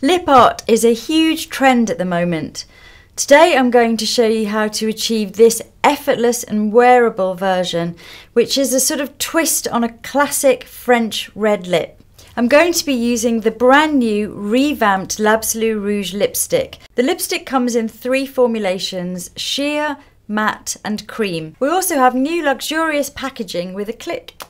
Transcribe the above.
Lip art is a huge trend at the moment. Today I'm going to show you how to achieve this effortless and wearable version, which is a sort of twist on a classic French red lip. I'm going to be using the brand new revamped L'Absolu Rouge lipstick. The lipstick comes in three formulations, sheer, matte and cream. We also have new luxurious packaging with a click